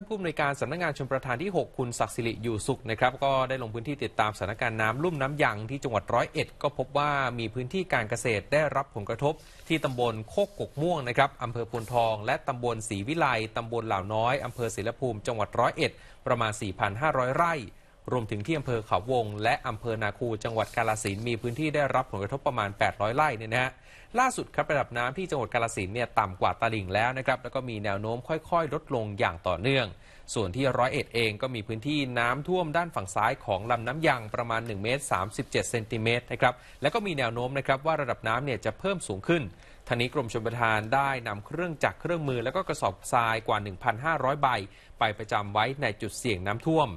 ผู้อำนวยการสำนักงงานชนประธานที่ 6 คุณศักดิ์สิริ อยู่สุขนะครับ ก็ได้ลงพื้นที่ติดตามสถานการณ์น้ำลุ่มน้ำยางที่จังหวัดร้อยเอ็ด ก็พบว่ามีพื้นที่การเกษตรได้รับผลกระทบ ที่ตำบลโคกกกม่วงนะครับอำเภอพนทองและตำบลศรีวิไลตำบลเหล่าน้อยอำเภอศิลภูมิ จังหวัดร้อยเอ็ดประมาณ 4,500 ไร่รวมถึงที่อำเภอเขาวงและอำเภอนาคูจังหวัดกาลสินมีพื้นที่ได้รับผลกระทบประมาณ 800 ไร่เนี่ยนะฮะ ล่าสุดครับระดับน้ำที่จังหวัดกาลสินเนี่ยต่ำกว่าตลิ่งแล้วนะครับ แล้วก็มีแนวโน้มค่อยๆ ลดลงอย่างต่อเนื่อง ส่วนที่ร้อยเอ็ดเองก็มีพื้นที่น้ำท่วมด้านฝั่งซ้ายของลำน้ำยังประมาณ1เมตร37เซนติเมตรนะครับแล้วก็มีแนวโน้มนะครับว่าระดับน้ำเนี่ยจะเพิ่มสูงขึ้นทันนี้กรมชลประทานได้นำเครื่องจักรเครื่องมือแล้วก็กระสอบทรายกว่า1,500ใบ ไปประจำไว้ในจุดเสี่ยงน้ำท่วม